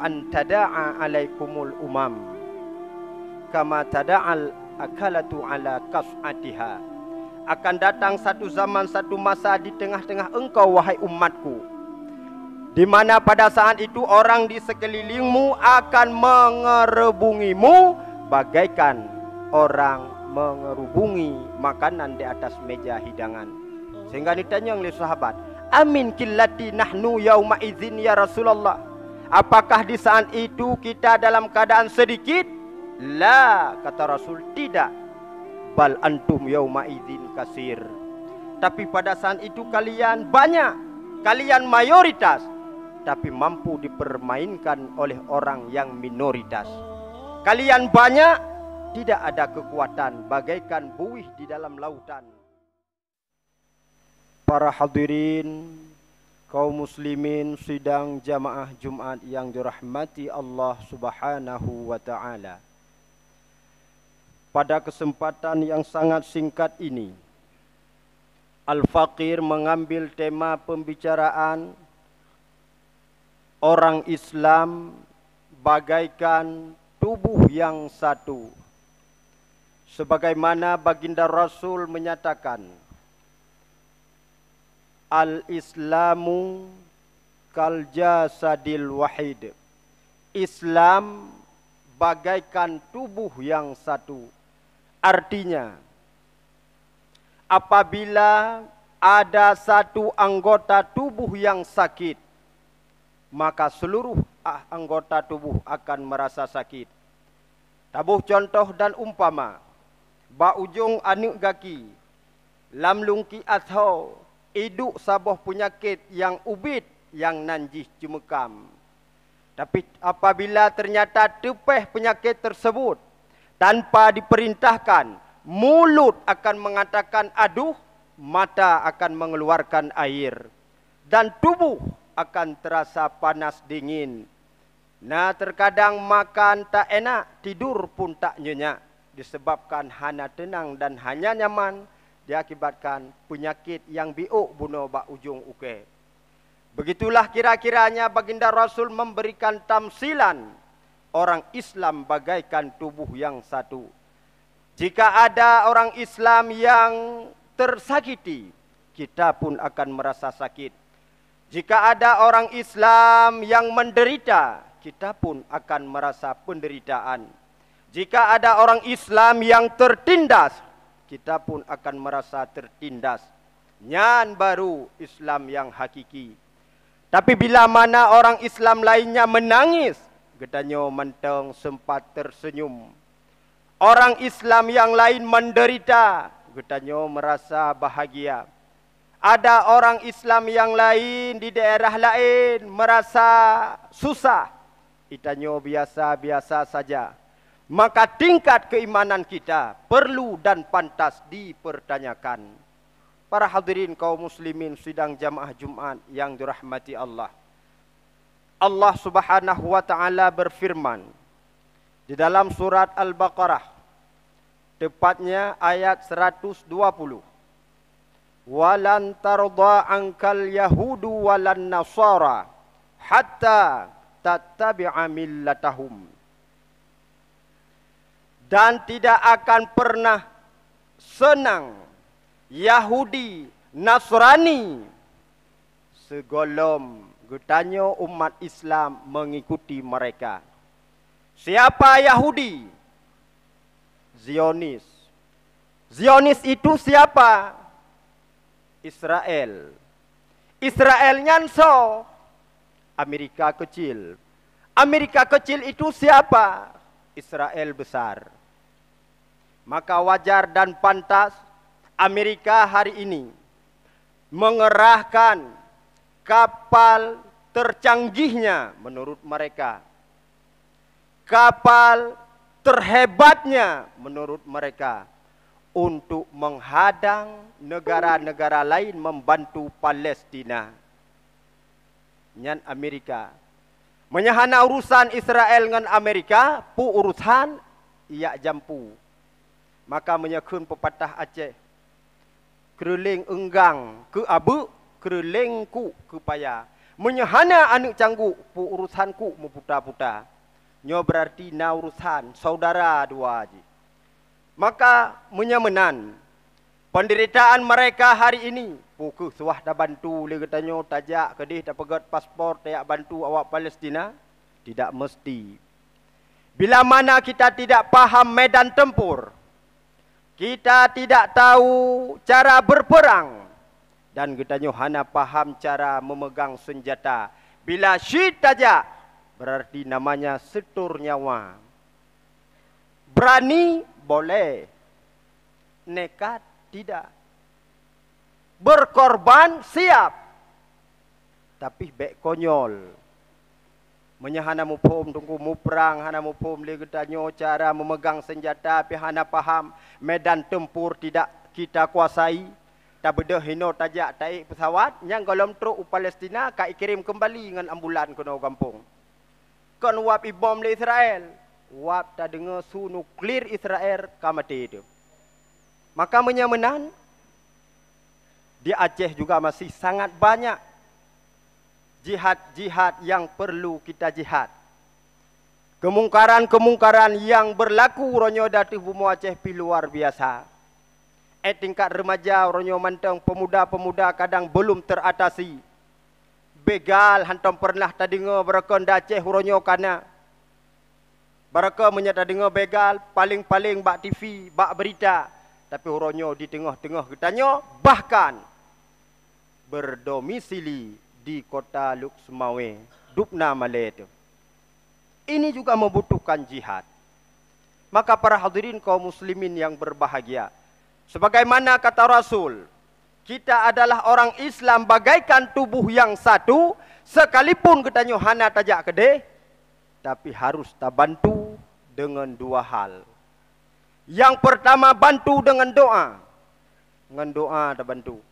an tada'a alaikumul umam kama tada'al akalatu ala kaf'atiha akan datang satu zaman satu masa di tengah-tengah engkau wahai umatku di mana pada saat itu orang di sekelilingmu akan mengerubungimu bagaikan orang mengerubungi makanan di atas meja hidangan sehingga ditanya oleh sahabat amin killati nahnu yauma idzin ya rasulullah Apakah di saat itu kita dalam keadaan sedikit? La, kata Rasul, tidak. Bal antum yauma idzin kasir. Tapi pada saat itu kalian banyak. Kalian mayoritas tapi mampu dipermainkan oleh orang yang minoritas. Kalian banyak tidak ada kekuatan bagaikan buih di dalam lautan. Para hadirin kaum muslimin sidang jamaah Jumat yang dirahmati Allah Subhanahu wa taala. Pada kesempatan yang sangat singkat ini, Al-Faqir mengambil tema pembicaraan orang Islam bagaikan tubuh yang satu. Sebagaimana baginda Rasul menyatakan, al-islamu Kaljasadil wahid. Islam bagaikan tubuh yang satu. Artinya apabila ada satu anggota tubuh yang sakit, maka seluruh anggota tubuh akan merasa sakit. Tabuh contoh dan umpama. Ba ujung anik gaki. Lam lungki atau Iduk sabah penyakit yang ubit yang nanjih cumekam. Tapi apabila ternyata tepeh penyakit tersebut tanpa diperintahkan, mulut akan mengatakan aduh, mata akan mengeluarkan air dan tubuh akan terasa panas dingin. Nah, terkadang makan tak enak, tidur pun tak nyenyak disebabkan hana tenang dan hanya nyaman diakibatkan penyakit yang biuk bunuh bak ujung uke. Begitulah kira-kiranya baginda Rasul memberikan tamsilan orang Islam bagaikan tubuh yang satu. Jika ada orang Islam yang tersakiti, kita pun akan merasa sakit. Jika ada orang Islam yang menderita, kita pun akan merasa penderitaan. Jika ada orang Islam yang tertindas, kita pun akan merasa tertindas. Nyan baru Islam yang hakiki. Tapi bila mana orang Islam lainnya menangis, getanyo menteng sempat tersenyum. Orang Islam yang lain menderita, getanyo merasa bahagia. Ada orang Islam yang lain di daerah lain merasa susah. Itanyo biasa-biasa saja maka tingkat keimanan kita perlu dan pantas dipertanyakan. Para hadirin kaum muslimin sidang jamaah Jumat yang dirahmati Allah. Allah Subhanahu wa taala berfirman di dalam surat Al-Baqarah tepatnya ayat 120. Walan tarda angkal yahudu walan nasara hatta tattabi'a millatahum. dan tidak akan pernah senang Yahudi, Nasrani segolom gutanyo umat Islam mengikuti mereka. Siapa Yahudi? Zionis. Zionis itu siapa? Israel. Israel nyanso. Amerika kecil. Amerika kecil itu siapa? Israel besar maka wajar dan pantas Amerika hari ini mengerahkan kapal tercanggihnya menurut mereka, kapal terhebatnya menurut mereka untuk menghadang negara-negara lain membantu Palestina. Nyan Amerika. Menyahana urusan Israel dengan Amerika, pu urusan ia jampu maka menyakun pepatah Aceh. keruling enggang ke abu, kereling ku ke paya. Menyehana anak canggu, pu urusan ku memputa-puta. Nyo berarti na urusan saudara dua aji. Maka menyemenan penderitaan mereka hari ini. Puku suah dah bantu, dia kata nyo tajak kedih dah pegat paspor, tak bantu awak Palestina. Tidak mesti. Bila mana kita tidak paham medan tempur, kita tidak tahu cara berperang dan kita nyohana paham cara memegang senjata bila syid saja berarti namanya setur nyawa berani boleh nekat tidak berkorban siap tapi bek konyol menyahana mupum tunggu muprang hana mupum le tanya cara memegang senjata api hana paham medan tempur tidak kita kuasai tak beda hino tajak taik pesawat yang golom truk u Palestina ka ikirim kembali dengan ambulan kena kampung kon wap bom le Israel wap tak dengar su nuklir Israel ka mati itu maka menyamenan di Aceh juga masih sangat banyak jihad-jihad yang perlu kita jihad. Kemungkaran-kemungkaran yang berlaku ronyo dari bumi Aceh pi luar biasa. Eh tingkat remaja ronyo manteng pemuda-pemuda kadang belum teratasi. Begal hantam pernah tadi nge berakon Aceh ronyo kana. Mereka menyata dengar begal paling-paling bak TV, bak berita. Tapi huronyo di tengah-tengah ketanya bahkan berdomisili di kota Luxmawe, Dubna Malay itu. Ini juga membutuhkan jihad. Maka para hadirin kaum muslimin yang berbahagia. Sebagaimana kata Rasul, kita adalah orang Islam bagaikan tubuh yang satu, sekalipun kita nyuhana tajak kede, tapi harus tak bantu dengan dua hal. Yang pertama bantu dengan doa. Dengan doa tak bantu.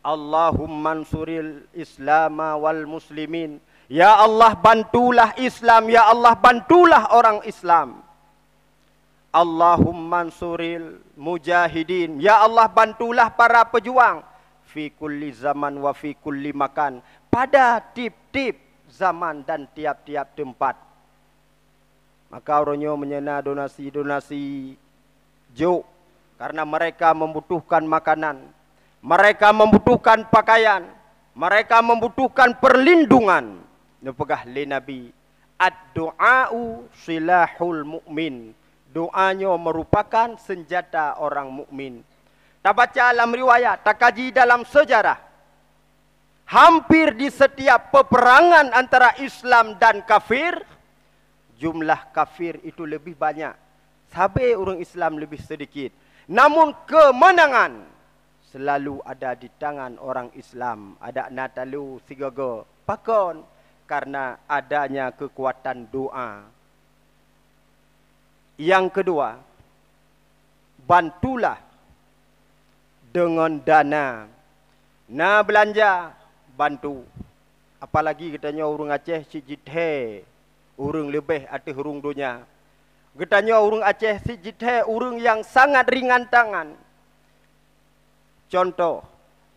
Allahumma ansuril islama wal muslimin Ya Allah bantulah Islam Ya Allah bantulah orang Islam Allahumma ansuril mujahidin Ya Allah bantulah para pejuang Fi kulli zaman wa fi kulli makan Pada tip-tip zaman dan tiap-tiap tempat Maka orangnya menyena donasi-donasi Jok Karena mereka membutuhkan Makanan mereka membutuhkan pakaian, mereka membutuhkan perlindungan. Nubuah li Nabi ad-du'au silahul mukmin. Doanya merupakan senjata orang mukmin. Tak baca dalam riwayat, tak kaji dalam sejarah. Hampir di setiap peperangan antara Islam dan kafir, jumlah kafir itu lebih banyak. Sabe orang Islam lebih sedikit. Namun kemenangan selalu ada di tangan orang Islam. Ada natalu sigogo pakon karena adanya kekuatan doa. Yang kedua, bantulah dengan dana. Na belanja bantu. Apalagi katanya orang Aceh si jithe, urung lebih atau urung dunia. Katanya orang Aceh si jithe, urung yang sangat ringan tangan. Contoh,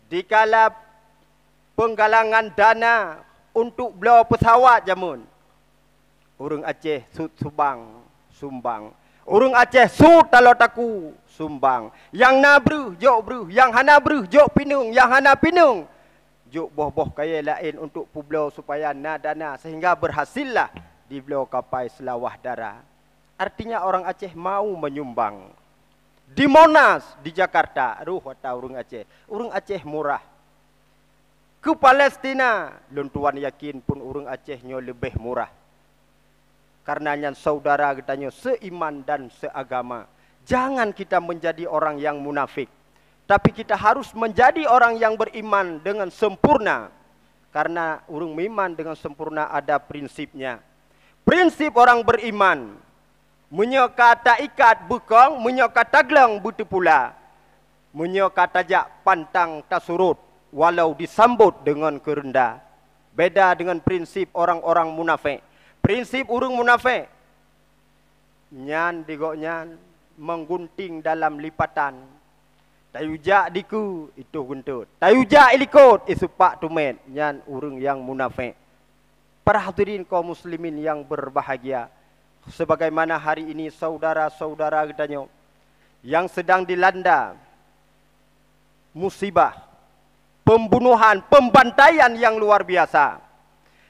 di dikala penggalangan dana untuk bela pesawat jamun. Orang Aceh sud subang, sumbang. Orang Aceh sud talotaku, sumbang. Yang nabru, jok bru. Yang hanabru, jok pinung. Yang hanapinung, jok boh-boh kaya lain untuk publo supaya na dana sehingga berhasillah di belau kapai selawah darah. Artinya orang Aceh mau menyumbang di Monas, di Jakarta, ruh atau urung Aceh. Urung Aceh murah. Ke Palestina, tuan yakin pun urung Acehnya lebih murah. Karena nyan saudara kita katanya seiman dan seagama. Jangan kita menjadi orang yang munafik. Tapi kita harus menjadi orang yang beriman dengan sempurna. Karena urung iman dengan sempurna ada prinsipnya. Prinsip orang beriman. Munyo kata ikat bukong, munyo kata gelang butu pula. Munyo kata jak pantang tak surut, walau disambut dengan kerendah. Beda dengan prinsip orang-orang munafik. Prinsip urung munafik. Nyan digok nyan, menggunting dalam lipatan. Tayujak diku, itu guntut. Tayujak ilikut, isupak tumen Nyan urung yang munafik. Perhatirin kau muslimin yang Berbahagia sebagaimana hari ini saudara-saudara kitanya yang sedang dilanda musibah pembunuhan, pembantaian yang luar biasa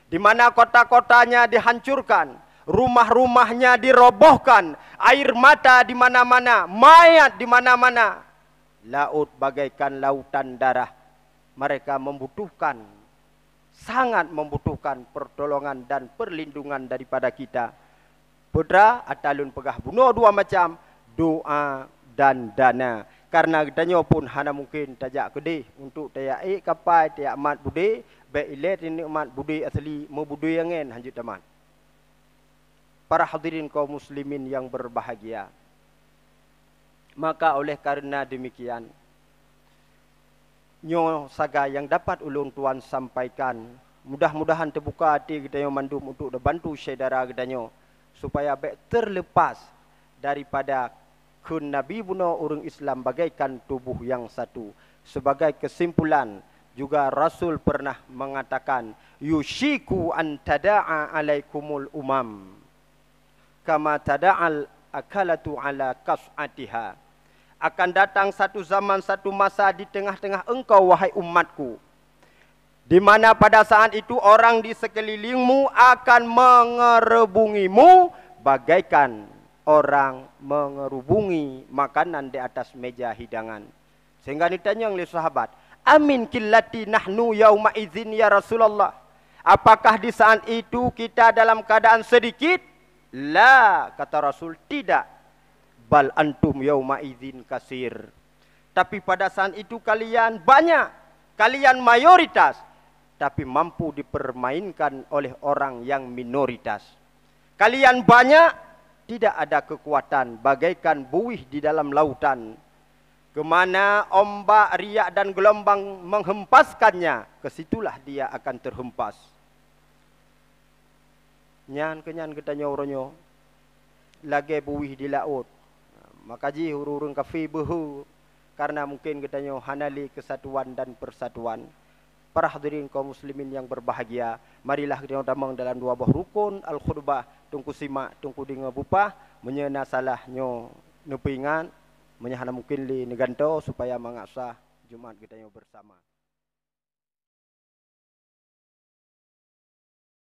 di mana kota-kotanya dihancurkan, rumah-rumahnya dirobohkan, air mata di mana-mana, mayat di mana-mana. Laut bagaikan lautan darah. Mereka membutuhkan sangat membutuhkan pertolongan dan perlindungan daripada kita. Pudra atalun pegah bunuh dua macam doa dan dana. Karena kita nyopun hana mungkin tajak kedi untuk tajak ik eh kapai tajak mat budi baik ilet ini mat budi asli mau budi yang en hanjut teman. Para hadirin kaum muslimin yang berbahagia. Maka oleh karena demikian nyo saga yang dapat ulun tuan sampaikan mudah-mudahan terbuka hati kita yang mandum untuk membantu saudara kita nyo supaya baik terlepas daripada kun Nabi Buna orang Islam bagaikan tubuh yang satu. Sebagai kesimpulan, juga Rasul pernah mengatakan, Yushiku an tada'a alaikumul umam. Kama tada'al akalatu ala kas'atiha. Akan datang satu zaman, satu masa di tengah-tengah engkau, wahai umatku di mana pada saat itu orang di sekelilingmu akan mengerubungimu bagaikan orang mengerubungi makanan di atas meja hidangan. Sehingga ditanya oleh sahabat, Amin killati nahnu yau ma izin ya Rasulullah. Apakah di saat itu kita dalam keadaan sedikit? La, kata Rasul, tidak. Bal antum yau ma izin kasir. Tapi pada saat itu kalian banyak. Kalian mayoritas tapi mampu dipermainkan oleh orang yang minoritas. Kalian banyak tidak ada kekuatan bagaikan buih di dalam lautan. Kemana ombak, riak dan gelombang menghempaskannya, kesitulah dia akan terhempas. Nyan kenyan kita nyoronyo, lagi buih di laut. Maka ji hururun kafi buhu, karena mungkin kita nyoh hanali kesatuan dan persatuan para hadirin kaum muslimin yang berbahagia marilah kita damang dalam dua buah rukun al khutbah tungku simak tungku dengar bupah menyena salah nyo nepingan menyahana mungkin li neganto supaya mangaksa jumat kita yang bersama